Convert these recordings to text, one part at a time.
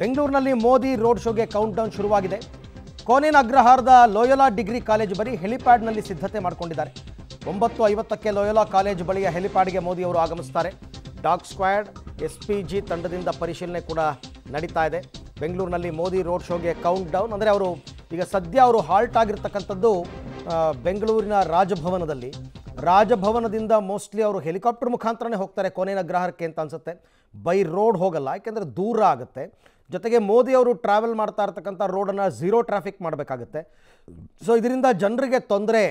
ಬೆಂಗಳೂರಿನಲ್ಲಿ ಮೋದಿ ರೋಡ್ ಶೋಗೆ countdown ಶುರುವಾಗಿದೆ ಕೋನೇನ ಅಗ್ರಹಾರದ ಲೋಯೋಲಾ ಡಿಗ್ರಿ ಕಾಲೇಜ್ ಬಳಿ ಹೆಲಿಪ್ಯಾಡ್ನಲ್ಲಿ ಸಿದ್ಧತೆ ಮಾಡಿಕೊಂಡಿದ್ದಾರೆ ಒಂಬತ್ತು ಐವತ್ತಕ್ಕೆ ಲೋಯೋಲಾ ಕಾಲೇಜ್ ಬಳಿಯ ಹೆಲಿಪ್ಯಾಡ್ಗೆ ಮೋದಿ ಅವರು ಆಗಮಿಸ್ತಾರೆ dog squad S P G ತಂಡದಿಂದ ಪರಿಶೀಲನೆ ಕೂಡ ನಡೀತಾ ಇದೆ ಬೆಂಗಳೂರಿನಲ್ಲಿ ಮೋದಿ ರೋಡ್ ಶೋಗೆ ಕೌಂಟ್ ಡೌನ್ ಅಂದರೆ ಅವರು ಈಗ ಸದ್ಯ ಅವರು ಹಾಲ್ಟ್ ಆಗಿರ್ತಕ್ಕಂಥದ್ದು ಬೆಂಗಳೂರಿನ ರಾಜಭವನದಲ್ಲಿ ರಾಜಭವನದಿಂದ ಮೋಸ್ಟ್ಲಿ ಅವರು ಹೆಲಿಕಾಪ್ಟರ್ ಮುಖಾಂತರನೇ ಹೋಗ್ತಾರೆ ಕೊನೆಯ ಗ್ರಹಕ್ಕೆ ಅಂತ ಅನಿಸುತ್ತೆ ಬೈ ರೋಡ್ ಹೋಗಲ್ಲ ಯಾಕೆಂದರೆ ದೂರ ಆಗುತ್ತೆ ಜೊತೆಗೆ ಮೋದಿ ಅವರು ಟ್ರಾವೆಲ್ ಮಾಡ್ತಾ ಇರ್ತಕ್ಕಂಥ ರೋಡನ್ನು ಝೀರೋ ಟ್ರಾಫಿಕ್ ಮಾಡಬೇಕಾಗುತ್ತೆ ಸೊ ಇದರಿಂದ ಜನರಿಗೆ ತೊಂದರೆ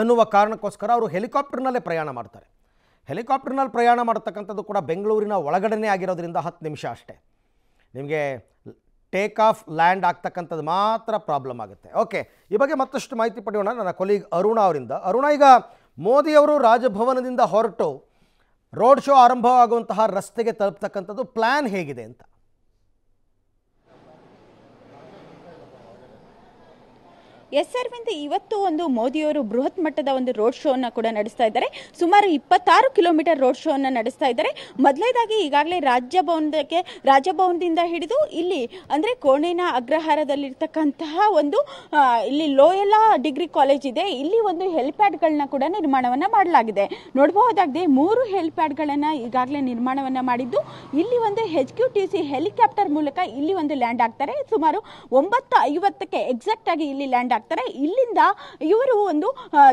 ಅನ್ನುವ ಕಾರಣಕ್ಕೋಸ್ಕರ ಅವರು ಹೆಲಿಕಾಪ್ಟರ್ನಲ್ಲೇ ಪ್ರಯಾಣ ಮಾಡ್ತಾರೆ ಹೆಲಿಕಾಪ್ಟರ್ನಲ್ಲಿ ಪ್ರಯಾಣ ಮಾಡ್ತಕ್ಕಂಥದ್ದು ಕೂಡ ಬೆಂಗಳೂರಿನ ಒಳಗಡೆ ಆಗಿರೋದ್ರಿಂದ ಹತ್ತು ನಿಮಿಷ ಅಷ್ಟೇ ನಿಮಗೆ ಟೇಕ್ ಆಫ್ ಲ್ಯಾಂಡ್ ಆಗ್ತಕ್ಕಂಥದ್ದು ಮಾತ್ರ ಪ್ರಾಬ್ಲಮ್ ಆಗುತ್ತೆ ಓಕೆ ಈ ಬಗ್ಗೆ ಮತ್ತಷ್ಟು ಮಾಹಿತಿ ಪಡೆಯೋಣ ನನ್ನ ಕೊಲೀಗ್ ಅರುಣ ಅವರಿಂದ ಅರುಣ ಈಗ ಮೋದಿಯವರು ರಾಜಭವನದಿಂದ ಹೊರಟು ರೋಡ್ ಶೋ ಆರಂಭವಾಗುವಂತಹ ರಸ್ತೆಗೆ ತಲುಪ್ತಕ್ಕಂಥದ್ದು ಪ್ಲ್ಯಾನ್ ಹೇಗಿದೆ ಅಂತ ಎಸ್ ಅರವಿಂದ್ ಇವತ್ತು ಒಂದು ಮೋದಿಯವರು ಬೃಹತ್ ಮಟ್ಟದ ಒಂದು ರೋಡ್ ಶೋನ ಕೂಡ ನಡೆಸ್ತಾ ಇದ್ದಾರೆ ಸುಮಾರು ಇಪ್ಪತ್ತಾರು ಕಿಲೋಮೀಟರ್ ರೋಡ್ ಅನ್ನು ನಡೆಸ್ತಾ ಇದ್ದಾರೆ ಮೊದಲೇದಾಗಿ ಈಗಾಗಲೇ ರಾಜ್ಯಭವನಕ್ಕೆ ರಾಜಭವನದಿಂದ ಹಿಡಿದು ಇಲ್ಲಿ ಅಂದರೆ ಕೋಣೆನ ಅಗ್ರಹಾರದಲ್ಲಿರ್ತಕ್ಕಂತಹ ಒಂದು ಇಲ್ಲಿ ಲೋಯಲಾ ಡಿಗ್ರಿ ಕಾಲೇಜ್ ಇದೆ ಇಲ್ಲಿ ಒಂದು ಹೆಲ್ಪ್ಯಾಡ್ಗಳನ್ನ ಕೂಡ ನಿರ್ಮಾಣವನ್ನು ಮಾಡಲಾಗಿದೆ ನೋಡಬಹುದಾಗಿದೆ ಮೂರು ಹೆಲ್ಪ್ಯಾಡ್ಗಳನ್ನು ಈಗಾಗಲೇ ನಿರ್ಮಾಣವನ್ನು ಮಾಡಿದ್ದು ಇಲ್ಲಿ ಒಂದು H Q T C helicopter ಮೂಲಕ ಇಲ್ಲಿ ಒಂದು ಲ್ಯಾಂಡ್ ಆಗ್ತಾರೆ ಸುಮಾರು ಒಂಬತ್ತು ಐವತ್ತಕ್ಕೆ ಎಕ್ಸಾಕ್ಟ್ ಆಗಿ ಇಲ್ಲಿ ಲ್ಯಾಂಡ್ ಆಗ್ತಾರೆ ಇಲ್ಲಿಂದ ಇವರು ಒಂದು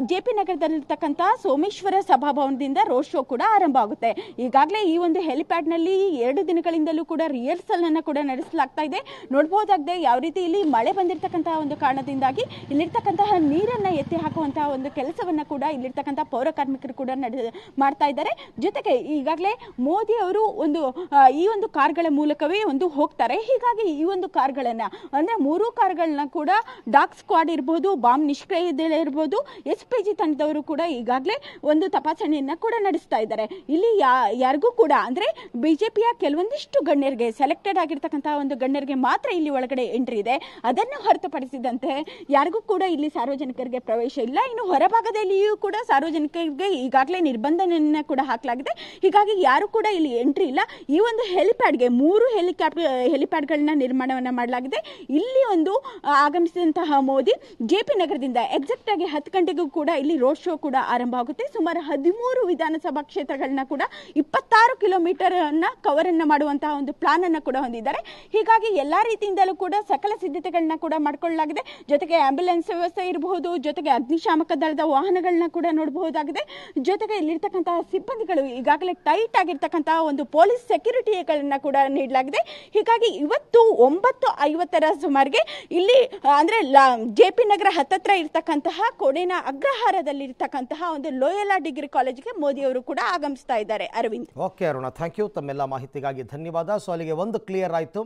ಜೆ ಪಿ ನಗರದಲ್ಲಿರ್ತಕ್ಕಂತಹ ಸೋಮೇಶ್ವರ ಸಭಾಭವನದಿಂದ ರೋಡ್ ಶೋ ಕೂಡ ಆರಂಭ ಆಗುತ್ತೆ ಈಗಾಗಲೇ ಈ ಒಂದು ಹೆಲಿಪ್ಯಾಡ್ನಲ್ಲಿ ಎರಡು ದಿನಗಳಿಂದಲೂ ಕೂಡ ರಿಹರ್ಸಲ್ ಅನ್ನು ಕೂಡ ನಡೆಸಲಾಗ್ತಾ ಇದೆ ನೋಡಬಹುದಾಗಿದೆ ಯಾವ ರೀತಿ ಇಲ್ಲಿ ಮಳೆ ಬಂದಿರತಕ್ಕಂತಹ ಒಂದು ಕಾರಣದಿಂದಾಗಿ ಇಲ್ಲಿರ್ತಕ್ಕಂತಹ ನೀರನ್ನು ಎತ್ತಿ ಹಾಕುವಂತಹ ಒಂದು ಕೆಲಸವನ್ನು ಕೂಡ ಇಲ್ಲಿರ್ತಕ್ಕಂಥ ಪೌರ ಕಾರ್ಮಿಕರು ಕೂಡ ಮಾಡ್ತಾ ಇದ್ದಾರೆ ಜೊತೆಗೆ ಈಗಾಗಲೇ ಮೋದಿ ಅವರು ಒಂದು ಈ ಒಂದು ಕಾರ್ಗಳ ಮೂಲಕವೇ ಒಂದು ಹೋಗ್ತಾರೆ ಹೀಗಾಗಿ ಈ ಒಂದು ಕಾರ್ಗಳನ್ನು ಅಂದರೆ ಮೂರು ಕಾರ್ಗಳನ್ನ ಕೂಡ ಡಾಕ್ ಸ್ಕ್ವಾಡ್ ಇರ್ಬೋದು ಬಾಂಬ್ ನಿಷ್ಕ್ರಿಯದಲ್ಲೇ ಇರ್ಬೋದು ಎಸ್ ಪಿ ಜಿ ತಂಡದವರು ಕೂಡ ಈಗಾಗಲೇ ಒಂದು ತಪಾಸಣೆಯನ್ನು ಕೂಡ ನಡೆಸ್ತಾ ಇದ್ದಾರೆ ಇಲ್ಲಿ ಯಾ ಯಾರಿಗೂ ಕೂಡ ಅಂದರೆ ಬಿ ಜೆ ಪಿಯ ಕೆಲವೊಂದಿಷ್ಟು ಗಣ್ಯರಿಗೆ ಸೆಲೆಕ್ಟೆಡ್ ಆಗಿರ್ತಕ್ಕಂಥ ಒಂದು ಗಣ್ಯರಿಗೆ ಮಾತ್ರ ಇಲ್ಲಿ ಒಳಗಡೆ ಎಂಟ್ರಿ ಇದೆ ಅದನ್ನು ಹೊರತುಪಡಿಸಿದಂತೆ ಯಾರಿಗೂ ಕೂಡ ಇಲ್ಲಿ ಸಾರ್ವಜನಿಕರಿಗೆ ಪ್ರವೇಶ ಇಲ್ಲ ಇನ್ನು ಹೊರಭಾಗದಲ್ಲಿಯೂ ಕೂಡ ಸಾರ್ವಜನಿಕರಿಗೆ ಈಗಾಗಲೇ ನಿರ್ಬಂಧನೆಯನ್ನು ಕೂಡ ಹಾಕಲಾಗಿದೆ ಹೀಗಾಗಿ ಯಾರು ಕೂಡ ಇಲ್ಲಿ ಎಂಟ್ರಿ ಇಲ್ಲ ಈ ಒಂದು ಹೆಲಿಪ್ಯಾಡ್ಗೆ ಮೂರು ಹೆಲಿಕ್ಯಾಪ್ ಹೆಲಿಪ್ಯಾಡ್ಗಳನ್ನ ನಿರ್ಮಾಣವನ್ನು ಮಾಡಲಾಗಿದೆ ಇಲ್ಲಿ ಒಂದು ಆಗಮಿಸಿದಂತಹ ಮೋದಿ ಜೆ ಪಿ ನಗರದಿಂದ ಎಕ್ಸಾಕ್ಟ್ ಆಗಿ ಹತ್ತು ಗಂಟೆಗೂ ಕೂಡ ಇಲ್ಲಿ ರೋಡ್ ಶೋ ಕೂಡ ಆರಂಭ ಆಗುತ್ತೆ ಸುಮಾರು ಹದಿಮೂರು ವಿಧಾನಸಭಾ ಕ್ಷೇತ್ರಗಳನ್ನ ಕೂಡ ಇಪ್ಪತ್ತಾರು ಕಿಲೋಮೀಟರ್ ಅನ್ನ ಕವರ್ ಅನ್ನ ಮಾಡುವಂತಹ ಒಂದು ಪ್ಲಾನ್ ಅನ್ನ ಕೂಡ ಹೊಂದಿದ್ದಾರೆ ಹೀಗಾಗಿ ಎಲ್ಲಾ ರೀತಿಯಿಂದಲೂ ಕೂಡ ಸಕಲ ಸಿದ್ಧತೆಗಳನ್ನ ಕೂಡ ಮಾಡಿಕೊಳ್ಳಲಾಗಿದೆ ಜೊತೆಗೆ ಆಂಬ್ಯುಲೆನ್ಸ್ ವ್ಯವಸ್ಥೆ ಇರಬಹುದು ಜೊತೆಗೆ ಅಗ್ನಿಶಾಮಕ ದಳದ ವಾಹನಗಳನ್ನ ಕೂಡ ನೋಡಬಹುದಾಗಿದೆ ಜೊತೆಗೆ ಇಲ್ಲಿರ್ತಕ್ಕಂತಹ ಸಿಬ್ಬಂದಿಗಳು ಈಗಾಗಲೇ ಟೈಟ್ ಆಗಿರ್ತಕ್ಕಂತಹ ಒಂದು ಪೊಲೀಸ್ ಸೆಕ್ಯೂರಿಟಿಗಳನ್ನ ಕೂಡ ನೀಡಲಾಗಿದೆ ಹೀಗಾಗಿ ಇವತ್ತು ಒಂಬತ್ತು ಐವತ್ತರ ಸುಮಾರಿಗೆ ಇಲ್ಲಿ ಅಂದ್ರೆ ಜೆ ಪಿ ನಗರ ಹತ್ತತ್ರ ಇರ್ತಕ್ಕಂತಹ ಅಗ್ರಹಾರದಲ್ಲಿ ಇರ್ತಕ್ಕಂತಹ ಒಂದು ಲೋಯಲಾ ಡಿಗ್ರಿ ಕಾಲೇಜ್ಗೆ ಮೋದಿ ಅವರು ಕೂಡ ಆಗಮಿಸ್ತಾ ಇದ್ದಾರೆ Arvind okay Aruna thank you ತಮ್ಮೆಲ್ಲ ಮಾಹಿತಿಗಾಗಿ ಧನ್ಯವಾದ ಸೊ ಅಲ್ಲಿಗೆ ಒಂದು ಕ್ಲಿಯರ್ ಆಯಿತು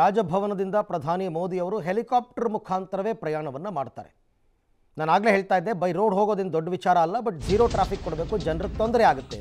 ರಾಜಭವನದಿಂದ ಪ್ರಧಾನಿ ಮೋದಿ ಅವರು ಹೆಲಿಕಾಪ್ಟರ್ ಮುಖಾಂತರವೇ ಪ್ರಯಾಣವನ್ನು ಮಾಡ್ತಾರೆ ನಾನು ಆಗಲೇ ಹೇಳ್ತಾ ಇದ್ದೆ ಬೈ ರೋಡ್ ಹೋಗೋದಿಂದ ದೊಡ್ಡ ವಿಚಾರ ಅಲ್ಲ ಬಟ್ ಜೀರೋ ಟ್ರಾಫಿಕ್ ಕೊಡಬೇಕು ಜನರಿಗೆ ತೊಂದರೆ ಆಗುತ್ತೆ